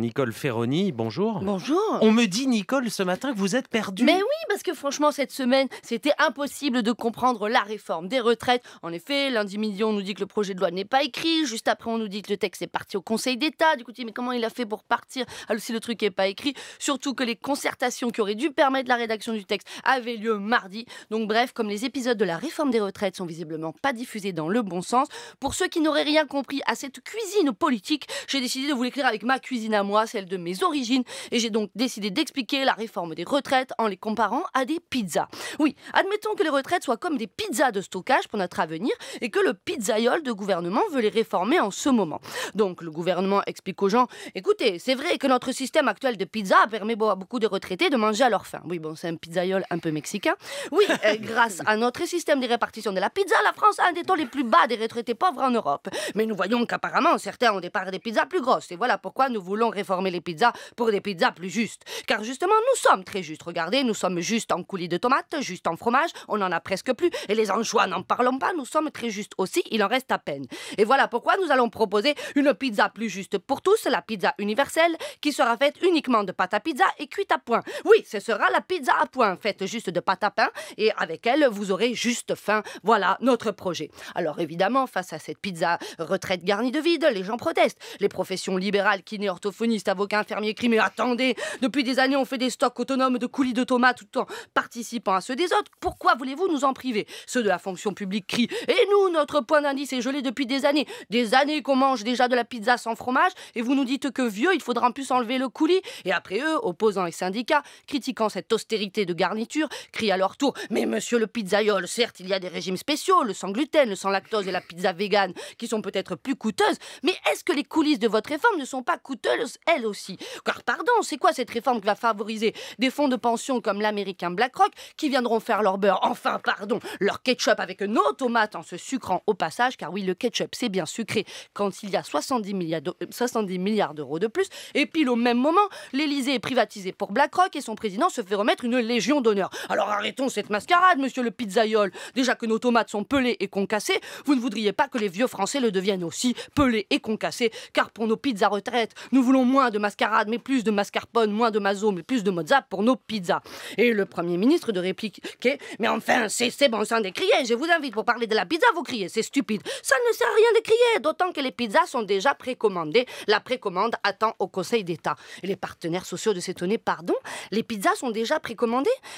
Nicole Ferroni. Bonjour. Bonjour. On me dit, Nicole, ce matin que vous êtes perdue. Mais oui, parce que franchement, cette semaine, c'était impossible de comprendre la réforme des retraites. En effet, lundi midi, on nous dit que le projet de loi n'est pas écrit. Juste après, on nous dit que le texte est parti au Conseil d'État. Du coup, tu mais comment il a fait pour partir Alors, ah, si le truc n'est pas écrit, surtout que les concertations qui auraient dû permettre la rédaction du texte avaient lieu mardi. Donc, bref, comme les épisodes de la réforme des retraites sont visiblement pas diffusés dans le bon sens, pour ceux qui n'auraient rien compris à cette cuisine politique, j'ai décidé de vous l'écrire avec ma cuisine à moi moi, celle de mes origines, et j'ai donc décidé d'expliquer la réforme des retraites en les comparant à des pizzas. Oui, admettons que les retraites soient comme des pizzas de stockage pour notre avenir et que le pizzaïole de gouvernement veut les réformer en ce moment. Donc le gouvernement explique aux gens, écoutez, c'est vrai que notre système actuel de pizza permet à beaucoup de retraités de manger à leur faim. Oui, bon, c'est un pizzaïole un peu mexicain. Oui, euh, grâce à notre système de répartition de la pizza, la France a un des taux les plus bas des retraités pauvres en Europe. Mais nous voyons qu'apparemment, certains ont des parts des pizzas plus grosses et voilà pourquoi nous voulons former les pizzas pour des pizzas plus justes. Car justement, nous sommes très justes. Regardez, nous sommes juste en coulis de tomates, juste en fromage, on en a presque plus. Et les anchois, n'en parlons pas, nous sommes très justes aussi, il en reste à peine. Et voilà pourquoi nous allons proposer une pizza plus juste pour tous, la pizza universelle, qui sera faite uniquement de pâte à pizza et cuite à point. Oui, ce sera la pizza à point, faite juste de pâte à pain, et avec elle, vous aurez juste faim. Voilà notre projet. Alors évidemment, face à cette pizza retraite garnie de vide, les gens protestent. Les professions libérales, kinés, orthophonie, avocat, infirmier, crie Mais attendez, depuis des années, on fait des stocks autonomes de coulis de tomates tout en participant à ceux des autres. Pourquoi voulez-vous nous en priver Ceux de la fonction publique crient. Et nous, notre point d'indice est gelé depuis des années. Des années qu'on mange déjà de la pizza sans fromage. Et vous nous dites que vieux, il faudra en plus enlever le coulis. Et après eux, opposants et syndicats, critiquant cette austérité de garniture, crient à leur tour Mais monsieur le pizzaïole certes, il y a des régimes spéciaux, le sans gluten, le sans lactose et la pizza vegan qui sont peut-être plus coûteuses, mais est-ce que les coulisses de votre réforme ne sont pas coûteuses elle aussi. Car pardon, c'est quoi cette réforme qui va favoriser des fonds de pension comme l'américain BlackRock qui viendront faire leur beurre, enfin pardon, leur ketchup avec nos tomates en se sucrant au passage, car oui, le ketchup c'est bien sucré quand il y a 70 euh, milliards d'euros de plus, et pile au même moment, l'Elysée est privatisé pour BlackRock et son président se fait remettre une légion d'honneur. Alors arrêtons cette mascarade, monsieur le pizzaïole. Déjà que nos tomates sont pelées et concassées, vous ne voudriez pas que les vieux Français le deviennent aussi pelés et concassés, car pour nos pizzas retraite, nous voulons moins de mascarade, mais plus de mascarpone, moins de mazo, mais plus de mozza pour nos pizzas. Et le Premier ministre de répliquer Mais enfin, c'est bon sang de crier, je vous invite pour parler de la pizza, vous criez, c'est stupide. Ça ne sert à rien de crier, d'autant que les pizzas sont déjà précommandées. La précommande attend au Conseil d'État. Et les partenaires sociaux de s'étonner Pardon, les pizzas sont déjà précommandées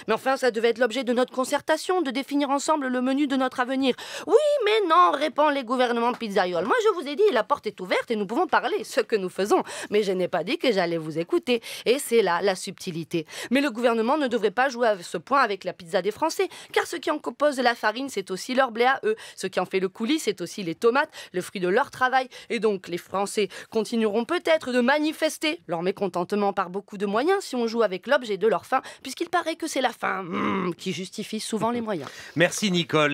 Mais enfin, ça devait être l'objet de notre concertation, de définir ensemble le menu de notre avenir. Oui, mais non, répond les gouvernements pizzaïoles. Moi, je vous ai dit, la porte est ouverte et nous pouvons parler, ce que nous faisons. Mais pas dit que j'allais vous écouter. Et c'est là la subtilité. Mais le gouvernement ne devrait pas jouer à ce point avec la pizza des Français, car ce qui en compose la farine, c'est aussi leur blé à eux. Ce qui en fait le coulis, c'est aussi les tomates, le fruit de leur travail. Et donc, les Français continueront peut-être de manifester leur mécontentement par beaucoup de moyens si on joue avec l'objet de leur faim, puisqu'il paraît que c'est la faim hmm, qui justifie souvent les moyens. Merci Nicole.